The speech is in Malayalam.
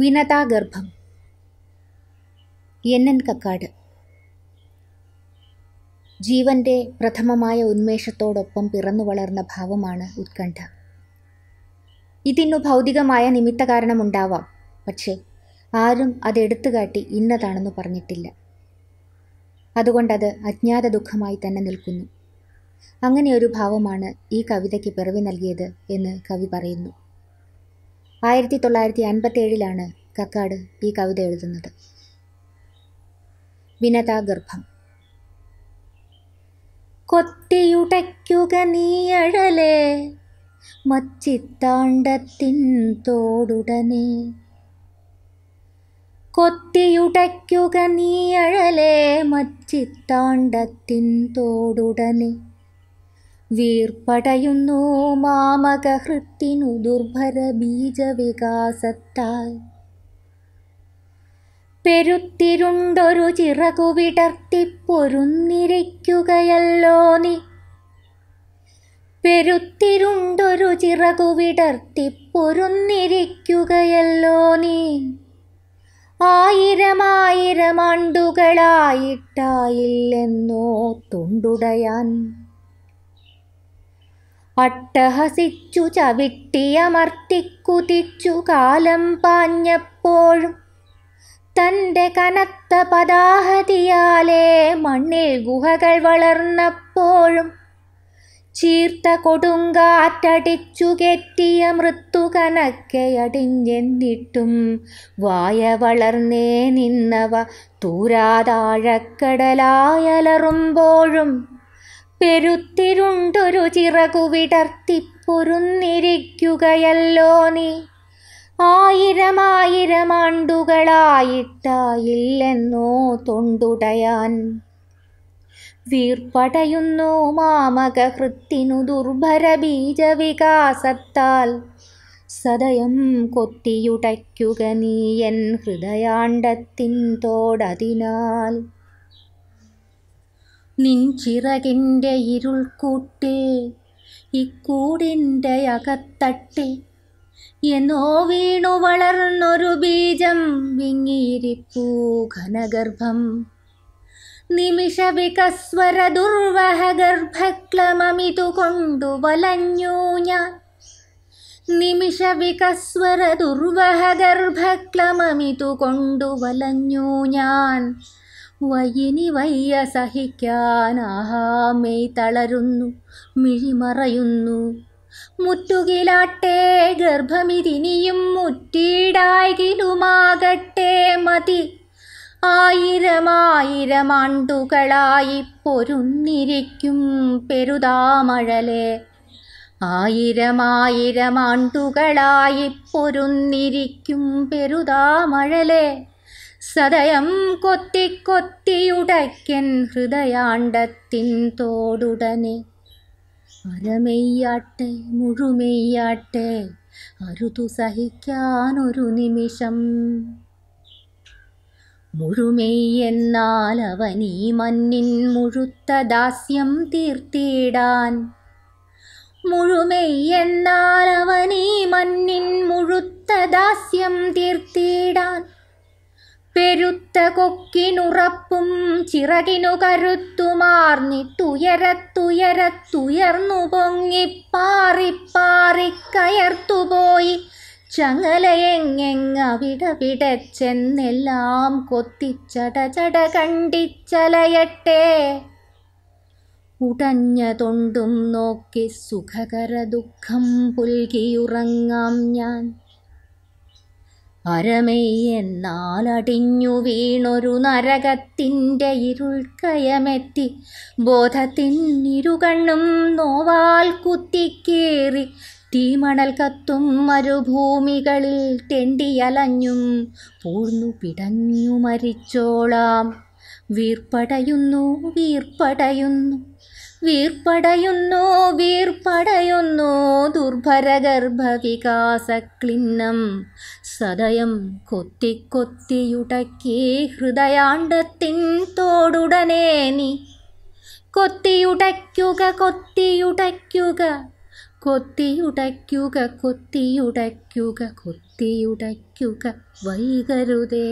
വിനതാഗർഭം എൻ എൻ കക്കാട് ജീവന്റെ പ്രഥമമായ ഉന്മേഷത്തോടൊപ്പം പിറന്നു വളർന്ന ഭാവമാണ് ഉത്കണ്ഠ ഇതിനു ഭൗതികമായ നിമിത്ത കാരണമുണ്ടാവാം പക്ഷേ ആരും അതെടുത്തു കാട്ടി ഇന്നതാണെന്ന് പറഞ്ഞിട്ടില്ല അതുകൊണ്ടത് അജ്ഞാത ദുഃഖമായി തന്നെ നിൽക്കുന്നു അങ്ങനെയൊരു ഭാവമാണ് ഈ കവിതയ്ക്ക് പിറവി നൽകിയത് എന്ന് കവി പറയുന്നു ആയിരത്തി തൊള്ളായിരത്തി അൻപത്തി ഏഴിലാണ് കക്കാട് ഈ കവിത എഴുതുന്നത് വിനതാഗർഭം കൊത്തിയുടയ്ക്കുക നീയഴലേ മച്ചിത്താണ്ടത്തിൻ തോടുടനെ കൊത്തിയുടയ്ക്കുക നീയഴലേ മച്ചിത്താണ്ടത്തിൻ തോടുടനെ വീർപ്പടയുന്നു മാമകഹൃത്തിനു ദുർഭര ബീജവികാസത്താൽ പെരുത്തിരുണ്ടൊരു ചിറകു വിടർത്തിപ്പൊരുന്നിരിക്കുകയല്ലോ നീ പെരുത്തിരുണ്ടൊരു ചിറകു വിടർത്തിപ്പൊരുന്നിരിക്കുകയല്ലോ നീ ആയിരമായിരം ആണ്ടുകളായിട്ടായില്ലെന്നോ തുണ്ടുടയാൻ അട്ടഹസിച്ചു ചവിട്ടിയമർത്തിക്കുതിച്ചു കാലം പാഞ്ഞപ്പോഴും തൻ്റെ കനത്ത പദാഹതിയാലേ മണ്ണിൽ ഗുഹകൾ വളർന്നപ്പോഴും ചീർത്ത കൊടുങ്കാറ്റടിച്ചു കെറ്റിയ മൃത്തുകനക്കയടിഞ്ഞെന്നിട്ടും വായ വളർന്നേ നിന്നവ തൂരാതാഴക്കടലായലറുമ്പോഴും പെരുത്തിരുണ്ടൊരു ചിറകു വിടർത്തി പൊരുന്നിരിക്കുകയല്ലോ നീ ആയിരമായിരം ആണ്ടുകളായിട്ടായില്ലെന്നോ തൊണ്ടുടയാൻ വീർപ്പടയുന്നു മാമക ഹൃത്തിനു ദുർഭര ബീജവികാസത്താൽ സദയം കൊത്തിയുടയ്ക്കുക നീ എൻ ഹൃദയാണ്ടത്തിൻ തോടതിനാൽ നിൻ ചിറകിൻ്റെ ഇരുൾക്കൂട്ടിൽ ഇക്കൂടിൻ്റെ അകത്തട്ടിൽ എന്നോ വീണു വളർന്നൊരു ബീജം വിങ്ങിയിരിപ്പൂ ഘനഗർഭം നിമിഷവികസ്വര ദുർവഹഗർഭക്ലമമിതുകൊണ്ടു വലഞ്ഞു ഞാൻ നിമിഷവികസ്വര ദുർവഹഗർഭക്ലമമിതുകൊണ്ടു വലഞ്ഞു ഞാൻ വയിനി വയ്യ സഹിക്കാനാഹാമേ തളരുന്നു മിഴിമറയുന്നു മുറ്റുകിലാട്ടെ ഗർഭമിതിനിയും മുറ്റിയിടായിലുമാകട്ടെ മതി ആയിരമായിരം ആണ്ടുകളായി പൊരുന്നിരിക്കും പെരുതാമഴലെ ആയിരമായിരം ആണ്ടുകളായി പൊരുന്നിരിക്കും പെരുതാമഴലെ സദയം കൊത്തി കൊത്തിയുടയ്ക്കൻ ഹൃദയാണ്ടത്തിൻ തോടുടനെ അരമെയ്യാട്ടെ മുഴുമെയ്യാട്ടെ അരുതു സഹിക്കാനൊരു നിമിഷം മുഴുമെയ്യെന്നാൽ അവനീ മന്നിൻ മുഴുത്ത ദാസ്യം തീർത്തിടാൻ മുഴുമെയ്യെന്നാൽ അവനീ മന്നിൻ മുഴുത്ത ദാസ്യം തീർത്തി പെരുത്ത കൊക്കിനുറപ്പും ചിറകിനു കരുത്തുമാർന്നിട്ടുയരത്തുയരത്തുയർന്നു പാറി കയർത്തുപോയി ചങ്ങലയെങ്ങെങ്ങവിടവിടച്ചെന്നെല്ലാം കൊത്തിച്ചടചട കണ്ടിച്ചലയട്ടെ ഉടഞ്ഞ തൊണ്ടും നോക്കി സുഖകര ദുഃഖം പുൽകിയുറങ്ങാം ഞാൻ എന്നാലടിഞ്ഞു വീണൊരു നരകത്തിൻ്റെ ഇരുൾക്കയമെത്തി ബോധത്തിനിരുകണ്ണും നോവാൽ കുത്തിക്കേറി തീമണൽ കത്തും മരുഭൂമികളിൽ തെണ്ടിയലഞ്ഞും പൂർന്നു പിടഞ്ഞു മരിച്ചോളാം വീർപ്പടയുന്നു വീർപ്പടയുന്നു വീർപ്പടയുന്നോ വീർപ്പടയുന്നോ ദുർഭരഗർഭവികാസക്ലിന്നം സദയം കൊത്തിക്കൊത്തിയുടക്കി ഹൃദയാണ്ടത്തിൻ തോടുടനെ നീ കൊത്തിയുടയ്ക്കുക കൊത്തിയുടയ്ക്കുക കൊത്തിയുടയ്ക്കുക കൊത്തിയുടയ്ക്കുക കൊത്തിയുടയ്ക്കുക വൈകരുതേ